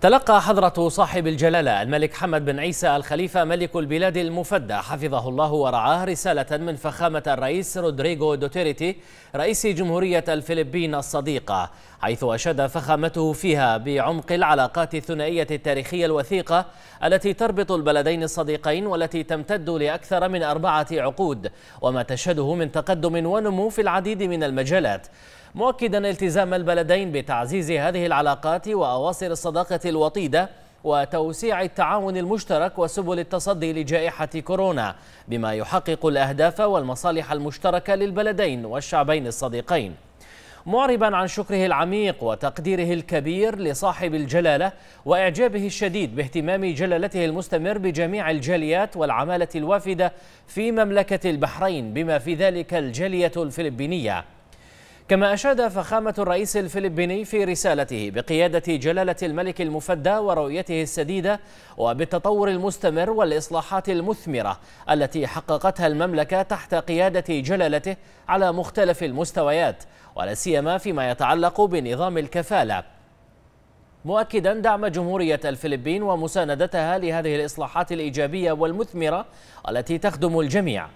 تلقى حضرة صاحب الجلالة الملك حمد بن عيسى الخليفة ملك البلاد المفدى حفظه الله ورعاه رسالة من فخامة الرئيس رودريغو دوتيريتي رئيس جمهورية الفلبين الصديقة حيث أشاد فخامته فيها بعمق العلاقات الثنائية التاريخية الوثيقة التي تربط البلدين الصديقين والتي تمتد لأكثر من أربعة عقود وما تشهده من تقدم ونمو في العديد من المجالات مؤكدا التزام البلدين بتعزيز هذه العلاقات وأواصر الصداقة الوطيدة وتوسيع التعاون المشترك وسبل التصدي لجائحة كورونا بما يحقق الأهداف والمصالح المشتركة للبلدين والشعبين الصديقين معربا عن شكره العميق وتقديره الكبير لصاحب الجلالة وإعجابه الشديد باهتمام جلالته المستمر بجميع الجاليات والعمالة الوافدة في مملكة البحرين بما في ذلك الجالية الفلبينية كما أشاد فخامة الرئيس الفلبيني في رسالته بقيادة جلالة الملك المفدى ورؤيته السديدة وبالتطور المستمر والإصلاحات المثمرة التي حققتها المملكة تحت قيادة جلالته على مختلف المستويات ولا سيما فيما يتعلق بنظام الكفالة مؤكدا دعم جمهورية الفلبين ومساندتها لهذه الإصلاحات الإيجابية والمثمرة التي تخدم الجميع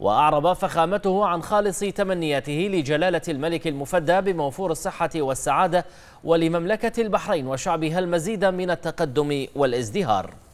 وأعرب فخامته عن خالص تمنياته لجلالة الملك المفدى بموفور الصحة والسعادة ولمملكة البحرين وشعبها المزيد من التقدم والازدهار